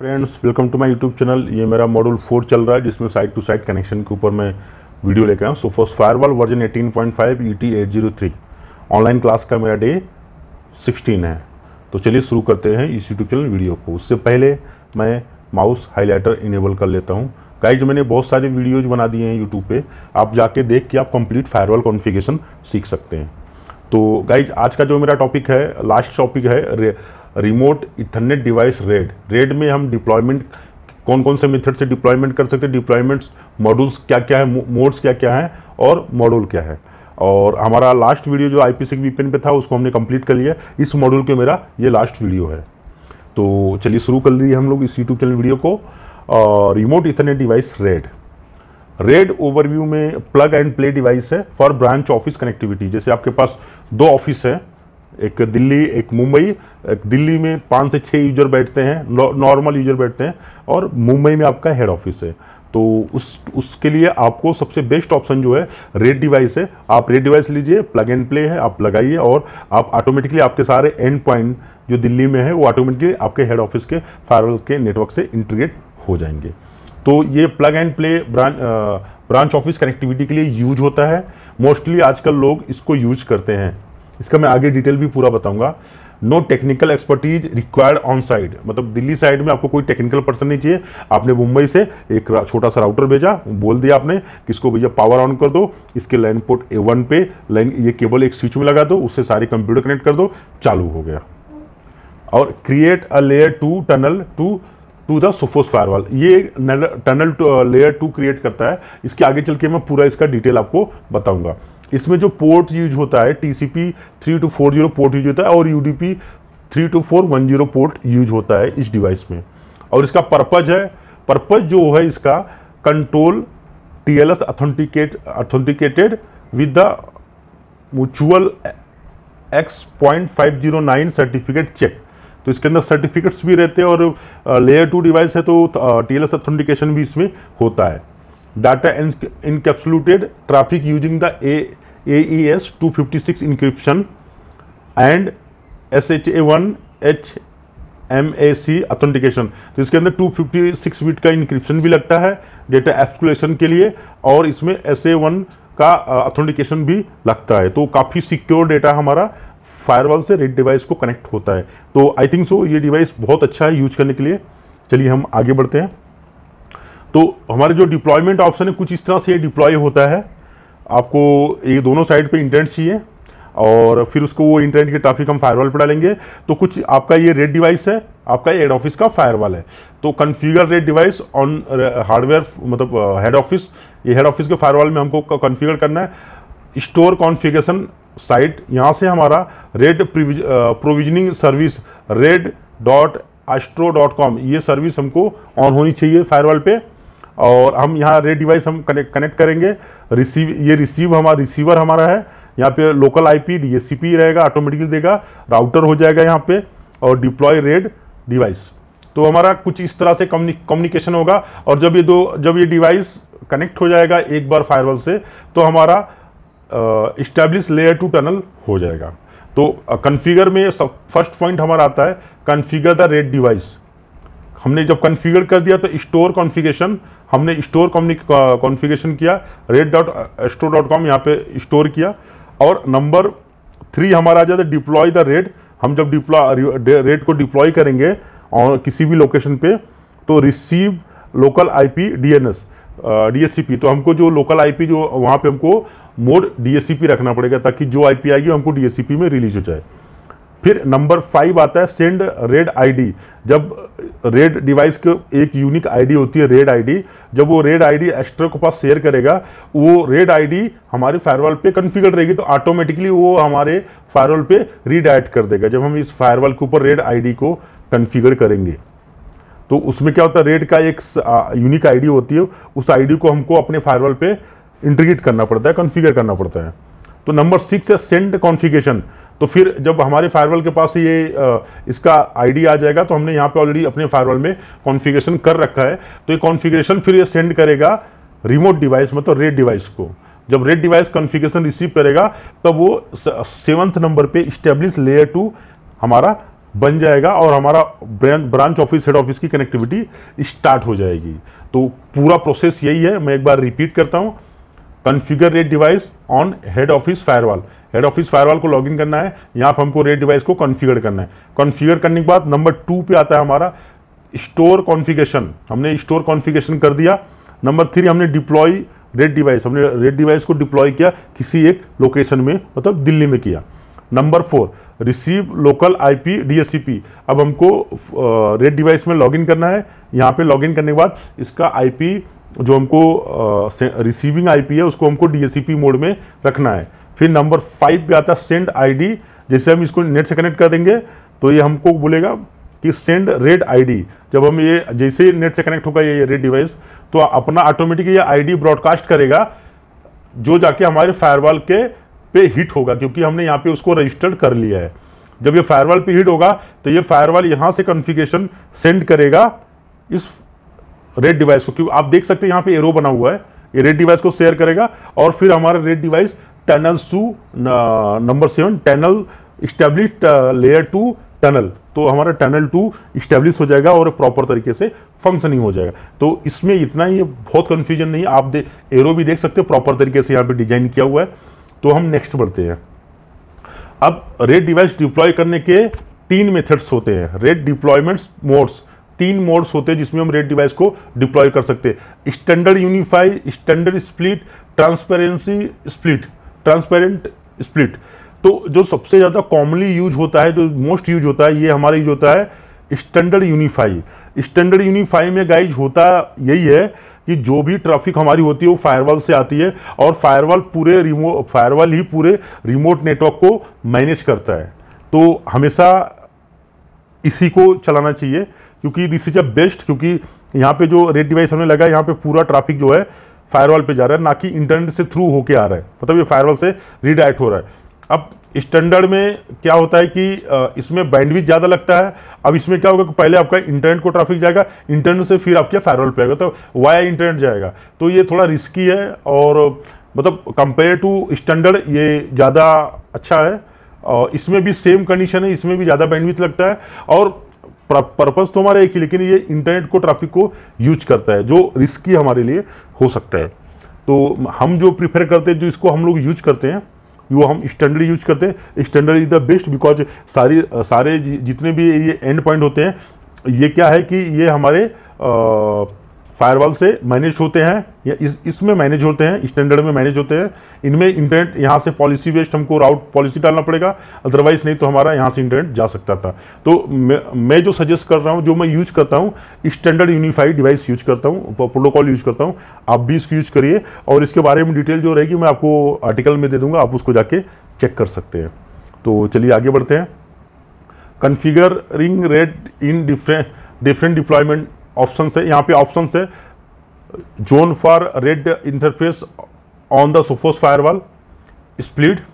friends welcome to my YouTube channel ये मेरा module four चल रहा है जिसमें साइड टू साइड कनेक्शन के ऊपर मैं वीडियो लेकर आया हूँ so first firewall version 18.5 point 803 online class का मेरा डे 16 है तो चलिए शुरू करते हैं इस यूट्यूब चैनल वीडियो को उससे पहले मैं माउस हाईलाइटर इनेबल कर लेता हूँ गाइज मैंने बहुत सारे वीडियोज बना दिए हैं यूट्यूब पर आप जाके देख के आप कंप्लीट फायरवॉल कॉन्फिगेशन सीख सकते हैं तो गाइज आज का जो मेरा टॉपिक है लास्ट टॉपिक है remote Ethernet device RED RED में हम डिप्लॉयमेंट कौन कौन से मेथड से डिप्लॉयमेंट कर सकते हैं डिप्लॉयमेंट्स मॉड्यूल्स क्या क्या है मोड्स क्या क्या हैं और मॉड्यूल क्या है और हमारा लास्ट वीडियो जो आई पी सिक्स पे था उसको हमने कंप्लीट कर लिया इस मॉड्यूल के मेरा ये लास्ट वीडियो है तो चलिए शुरू कर लिए हम लोग इस यूट्यूब चैनल वीडियो को remote Ethernet device RED RED overview में प्लग एंड प्ले डिवाइस है फॉर ब्रांच ऑफिस कनेक्टिविटी जैसे आपके पास दो ऑफिस हैं एक दिल्ली एक मुंबई एक दिल्ली में पाँच से छः यूजर बैठते हैं नॉर्मल यूजर बैठते हैं और मुंबई में आपका हेड ऑफिस है तो उस उसके लिए आपको सबसे बेस्ट ऑप्शन जो है रेड डिवाइस है आप रेड डिवाइस लीजिए प्लग एंड प्ले है आप लगाइए और आप ऑटोमेटिकली आपके सारे एंड पॉइंट जो दिल्ली में है वो ऑटोमेटिकली आपके हेड ऑफिस के फायरवॉल के नेटवर्क से इंटीग्रेट हो जाएंगे तो ये plug and play branch branch office connectivity के लिए यूज होता है मोस्टली आजकल लोग इसको यूज करते हैं इसका मैं आगे डिटेल भी पूरा बताऊंगा no technical expertise required on side मतलब दिल्ली साइड में आपको कोई टेक्निकल पर्सन नहीं चाहिए आपने मुंबई से एक छोटा सा राउटर भेजा बोल दिया आपने किसको भैया पावर ऑन कर दो इसके लाइन पोर्ट ए वन पे लाइन ये केबल एक स्विच में लगा दो उससे सारे कंप्यूटर कनेक्ट कर दो चालू हो गया और create a layer two tunnel to to the firewall ये tunnel two layer two create करता है इसके आगे चल के मैं पूरा इसका डिटेल आपको बताऊंगा इसमें जो पोर्ट यूज होता है TCP three two four zero port use होता है और UDP three two four one zero port use होता है इस डिवाइस में और इसका पर्पज है पर्पज जो है इसका control T L S authenticate authenticated with the mutual X point five zero nine certificate check तो इसके अंदर सर्टिफिकेट्स भी रहते हैं और लेयर टू डिवाइस है तो टी एल एस अथेंटिकेशन भी इसमें होता है data traffic using the A S two fifty six encryption and S H A one H M A C authentication तो इसके अंदर 256 बिट का इंक्रिप्शन भी लगता है डेटा एक्सकुलेशन के लिए और इसमें एस ए वन का ऑथेंटिकेशन भी लगता है तो काफ़ी सिक्योर डेटा हमारा फायरवॉल से रेड डिवाइस को कनेक्ट होता है तो आई थिंक सो ये डिवाइस बहुत अच्छा है यूज करने के लिए चलिए हम आगे बढ़ते हैं तो हमारे जो डिप्लॉयमेंट ऑप्शन है कुछ इस तरह से डिप्लॉय होता है आपको ये दोनों साइड पे इंटरनेट चाहिए और फिर उसको वो इंटरनेट के ट्रैफिक हम फायरवॉल पर डालेंगे तो कुछ आपका ये रेड डिवाइस है आपका हेड ऑफिस का फायरवॉल है तो configure RED device on hardware मतलब हेड uh, ऑफिस ये हेड ऑफिस के फायरवॉल में हमको कन्फिगर करना है स्टोर कॉन्फ़िगरेशन साइट यहाँ से हमारा RED provisioning service RED dot astro dot com ये सर्विस हमको ऑन होनी चाहिए फायरवॉल पे और हम यहाँ रेड डिवाइस हम कनेक्ट कनेक्ट करेंगे रिसीव ये रिसीव हमारा रिसीवर हमारा है यहाँ पे लोकल आईपी डीएससीपी रहेगा ऑटोमेटिकली देगा राउटर हो जाएगा यहाँ पे और डिप्लॉय रेड डिवाइस तो हमारा कुछ इस तरह से कम्युनिकेशन होगा और जब ये दो जब ये डिवाइस कनेक्ट हो जाएगा एक बार फायरवॉल से तो हमारा इस्टेब्लिश लेयर टू टनल हो जाएगा तो कन्फिगर में फर्स्ट पॉइंट हमारा आता है कन्फिगर द रेड डिवाइस हमने जब कॉन्फ़िगर कर दिया तो स्टोर कॉन्फ़िगरेशन हमने स्टोर कॉन्फ़िगरेशन किया RED dot store dot com यहाँ पर स्टोर किया और नंबर थ्री हमारा आ जाता है डिप्लॉय द रेड हम जब डिप्लॉय रेड uh, को डिप्लॉय करेंगे और किसी भी लोकेशन पे तो receive local IP DNS DSCP तो हमको जो लोकल आईपी जो वहाँ पे हमको मोड डीएससीपी रखना पड़ेगा ताकि जो आईपी आएगी हमको डीएससीपी में रिलीज हो जाए फिर नंबर फाइव आता है सेंड रेड आईडी जब रेड डिवाइस के एक यूनिक आईडी होती है रेड आईडी जब वो रेड आईडी एस्ट्रो के पास शेयर करेगा वो रेड आईडी हमारे फायरवॉल पे कन्फिगर रहेगी तो ऑटोमेटिकली वो हमारे फायरवॉल पे रीडायट कर देगा जब हम इस फायरवॉल के ऊपर रेड आईडी को कन्फिगर करेंगे तो उसमें क्या होता है रेड का एक यूनिक आईडी होती है उस आईडी को हमको अपने फायरवॉल पे इंटीग्रेट करना पड़ता है कॉन्फ़िगर करना पड़ता है तो नंबर सिक्स है सेंड कॉन्फ़िगेशन तो फिर जब हमारे फायरवॉल के पास ये इसका आईडी आ जाएगा तो हमने यहाँ पे ऑलरेडी अपने फायरवॉल में कॉन्फ़िगरेशन कर रखा है तो ये कॉन्फ़िगरेशन फिर ये सेंड करेगा रिमोट डिवाइस मतलब रेड डिवाइस को जब रेड डिवाइस कॉन्फ़िगरेशन रिसीव करेगा तब वो सेवन्थ नंबर पे इस्टेब्लिश लेयर टू हमारा बन जाएगा और हमारा ब्रांच ऑफिस हेड ऑफिस की कनेक्टिविटी स्टार्ट हो जाएगी तो पूरा प्रोसेस यही है मैं एक बार रिपीट करता हूँ configure RED device on head office firewall head office firewall को लॉगिन करना है यहाँ पर हमको रेड डिवाइस को कॉन्फ़िगर करना है कॉन्फ़िगर करने के बाद नंबर टू पे आता है हमारा स्टोर कॉन्फ़िगरेशन हमने स्टोर कॉन्फ़िगरेशन कर दिया नंबर थ्री हमने डिप्लॉय रेड डिवाइस हमने रेड डिवाइस को डिप्लॉय किया किसी एक लोकेशन में मतलब दिल्ली में किया number four receive local IP DSCP अब हमको रेड डिवाइस में लॉगिन करना है यहाँ पे लॉगिन करने के बाद इसका आईपी जो हमको रिसीविंग आईपी है उसको हमको डीएससीपी मोड में रखना है फिर नंबर फाइव पे आता है सेंड आईडी जैसे हम इसको नेट से कनेक्ट कर देंगे तो ये हमको बोलेगा कि सेंड रेड आईडी जब हम ये जैसे नेट से कनेक्ट होगा ये रेड डिवाइस तो अपना ऑटोमेटिक ये आईडी ब्रॉडकास्ट करेगा जो जाके हमारे फायरवॉल के पे हिट होगा क्योंकि हमने यहाँ पे उसको रजिस्टर्ड कर लिया है जब ये फायरवॉल पे हिट होगा तो ये फायरवॉल यहाँ से कॉन्फ़िगरेशन सेंड करेगा इस रेड डिवाइस को क्योंकि आप देख सकते हैं यहाँ पे एरो बना हुआ है ये रेड डिवाइस को शेयर करेगा और फिर हमारा RED device tunnels to number seven tunnel establish layer two tunnel तो हमारा टनल टू इस्टेब्लिश हो जाएगा और प्रॉपर तरीके से फंक्शनिंग हो जाएगा तो इसमें इतना ही बहुत कन्फ्यूजन नहीं आप दे एरो भी देख सकते हो प्रॉपर तरीके से यहाँ पे डिजाइन किया हुआ है तो हम नेक्स्ट बढ़ते हैं अब रेड डिवाइस डिप्लॉय करने के तीन मेथड्स होते हैं रेड डिप्लॉयमेंट्स मोड्स तीन मोड्स होते हैं जिसमें हम रेड डिवाइस को डिप्लॉय कर सकते हैं standard unify standard split transparency split transparent split तो जो सबसे ज़्यादा कॉमनली यूज होता है जो मोस्ट यूज होता है ये हमारा यूज होता है स्टैंडर्ड यूनिफाई स्टैंडर्ड यूनिफाई में गाइज होता यही है कि जो भी ट्रैफिक हमारी होती है वो फायरवॉल से आती है और फायरवॉल पूरे रिमो फायरवॉल ही पूरे रिमोट नेटवर्क को मैनेज करता है तो हमेशा इसी को चलाना चाहिए क्योंकि दिस इज अ बेस्ट क्योंकि यहाँ पे जो रेड डिवाइस हमने लगा यहाँ पे पूरा ट्रैफिक जो है फायरवॉल पे जा रहा है ना कि इंटरनेट से थ्रू होके आ रहा है मतलब ये फायरवॉल से रिडायरेक्ट हो रहा है अब स्टैंडर्ड में क्या होता है कि इसमें बैंडविथ ज़्यादा लगता है अब इसमें क्या होगा कि पहले आपका इंटरनेट को ट्रैफिक जाएगा इंटरनेट से फिर आपके फायरवॉल पे आएगा तो वाया इंटरनेट जाएगा तो ये थोड़ा रिस्की है और मतलब कंपेयर टू स्टैंडर्ड ये ज़्यादा अच्छा है और इसमें भी सेम कंडीशन है इसमें भी ज़्यादा बैंडविथ लगता है और पर्पज़ तो हमारा एक ही लेकिन ये इंटरनेट को ट्रैफिक को यूज करता है जो रिस्की हमारे लिए हो सकता है तो हम जो प्रिफर करते हैं जो इसको हम लोग यूज करते हैं वो हम स्टैंडर्ड यूज करते हैं standard is the best because सारी सारे जितने भी ये एंड पॉइंट होते हैं ये क्या है कि ये हमारे आ, फायरवॉल से मैनेज होते हैं या इस इसमें मैनेज होते हैं स्टैंडर्ड में मैनेज होते हैं इनमें इंटरनेट यहाँ से पॉलिसी बेस्ड हमको राउट पॉलिसी डालना पड़ेगा अदरवाइज़ नहीं तो हमारा यहाँ से इंटरनेट जा सकता था तो मैं, मैं जो सजेस्ट कर रहा हूँ जो मैं यूज़ करता हूँ स्टैंडर्ड यूनिफाइड डिवाइस यूज करता हूँ प्रोटोकॉल यूज़ करता हूँ आप भी इसको यूज़ करिए और इसके बारे में डिटेल जो रहेगी मैं आपको आर्टिकल में दे दूँगा आप उसको जाके चेक कर सकते हैं तो चलिए आगे बढ़ते हैं configuring RED in different different deployment option है यहाँ पे ऑप्शन है zone for RED interface on the Sophos firewall split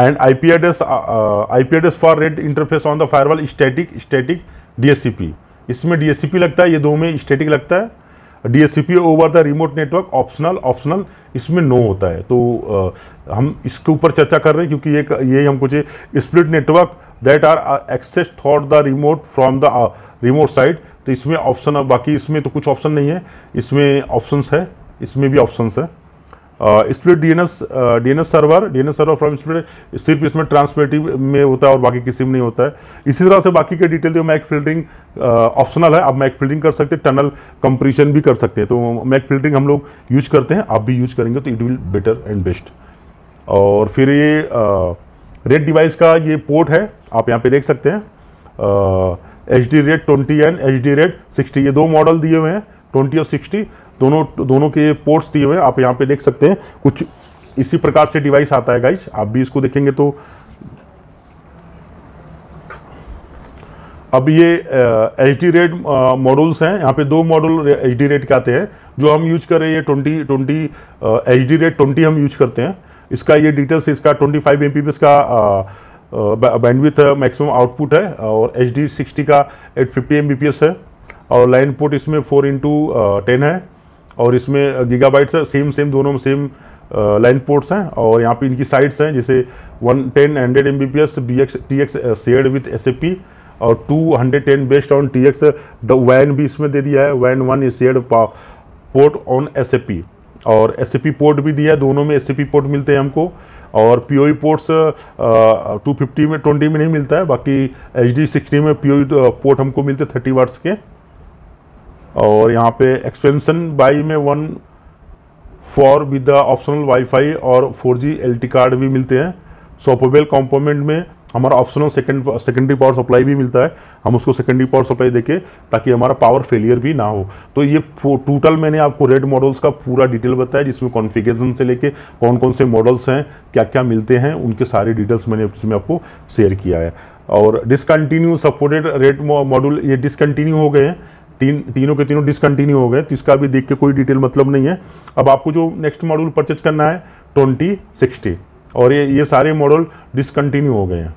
and IP address uh, IP address for red interface on the firewall static static इसमें DSCP लगता है ये दो में स्टेटिक लगता है DSCP over the remote network optional optional इसमें no होता है तो आ, हम इसके ऊपर चर्चा कर रहे हैं क्योंकि ये ये हम कुछ split network that are access thought the remote from the remote side तो इसमें ऑप्शन अब बाकी इसमें तो कुछ ऑप्शन नहीं है इसमें ऑप्शन है इसमें भी ऑप्शन है split DNS DNS server DNS server from split सिर्फ इसमें ट्रांसमेटिव में होता है और बाकी किसी में नहीं होता है इसी तरह से बाकी के डिटेल जो मैक फिल्टरिंग ऑप्शनल है आप मैक फिल्टरिंग कर सकते हैं टनल कंप्रेशन भी कर सकते हैं तो मैक फिल्टरिंग हम लोग यूज करते हैं आप भी यूज करेंगे तो it will better and best और फिर ये रेड डिवाइस का ये पोर्ट है आप यहाँ पर देख सकते हैं H D RED twenty and H D RED sixty ये दो मॉडल दिए हुए हैं ट्वेंटी और सिक्सटी दोनों दोनों के पोर्ट्स दिए हुए हैं आप यहाँ पे देख सकते हैं कुछ इसी प्रकार से डिवाइस आता है गाइज आप भी इसको देखेंगे तो अब ये एच डी रेट मॉडल्स हैं यहाँ पे दो मॉडल एच डी रेट के आते हैं जो हम यूज कर रहे हैं ये twenty twenty H D RED twenty हम यूज करते हैं इसका ये डिटेल्स इसका ट्वेंटी फाइव एम पी का बैंडविथ विथ मैक्सिमम आउटपुट है और एच डी सिक्सटी का एट फिफ्टी एम है और लाइन पोर्ट इसमें फोर इंटू टेन है और इसमें गीगाबाइट्स है सेम सेम दोनों में सेम लाइन पोर्ट्स हैं और यहाँ पे इनकी साइड्स हैं जैसे one ten hundred M B P S B X T X said with S A P और two hundred ten based on T X वैन भी इसमें दे दिया है वैन one is said port on S A P और S port भी दिया है दोनों में एस पोर्ट मिलते हैं हमको और P O ports two fifty में ट्वेंटी में नहीं मिलता है बाकी एच डी सिक्सटी में पी पोर्ट e, हमको मिलते थर्टी वाट्स के और यहाँ पे एक्सपेंशन बाई में one for with the optional WiFi और फोर जी एल कार्ड भी मिलते हैं सोपोबेल कॉम्पोनेंट में हमारा optional second secondary power supply भी मिलता है हम उसको सेकेंडरी पावर सप्लाई देके ताकि हमारा पावर फेलियर भी ना हो तो ये टोटल मैंने आपको रेड मॉडल्स का पूरा डिटेल बताया जिसमें कॉन्फ़िगरेशन से लेके कौन कौन से मॉडल्स हैं क्या क्या मिलते हैं उनके सारे डिटेल्स मैंने उसमें आपको शेयर किया है और डिसकंटिन्यू सपोर्टेड रेड मॉडल ये डिसकन्टिन्यू हो गए हैं तीन तीनों के तीनों डिसकन्टिन्यू हो गए तो इसका भी देख के कोई डिटेल मतलब नहीं है अब आपको जो नेक्स्ट मॉडल परचेज करना है ट्वेंटी सिक्सटी और ये ये सारे मॉडल डिसकंटिन्यू हो गए हैं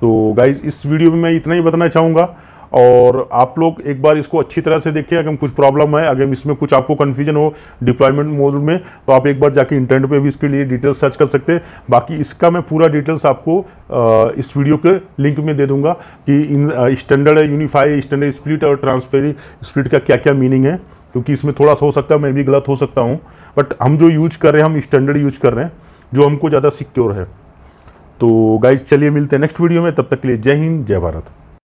तो गाइज इस वीडियो में मैं इतना ही बताना चाहूँगा और आप लोग एक बार इसको अच्छी तरह से देखिए अगर कुछ प्रॉब्लम है अगर इसमें कुछ आपको कन्फ्यूजन हो डिप्लॉयमेंट मोड में तो आप एक बार जाके इंटरनेट पे भी इसके लिए डिटेल्स सर्च कर सकते हैं बाकी इसका मैं पूरा डिटेल्स आपको इस वीडियो के लिंक में दे दूंगा कि इन स्टैंडर्ड यूनिफाई स्टैंडर्ड स्प्लिट और ट्रांसपेरी स्प्लिट का क्या क्या मीनिंग है क्योंकि इसमें थोड़ा सा हो सकता है मैं भी गलत हो सकता हूँ बट हम जो यूज कर रहे हैं हम स्टैंडर्ड यूज कर रहे हैं जो हमको ज़्यादा सिक्योर है तो गाइज चलिए मिलते हैं नेक्स्ट वीडियो में तब तक के लिए जय हिंद जय भारत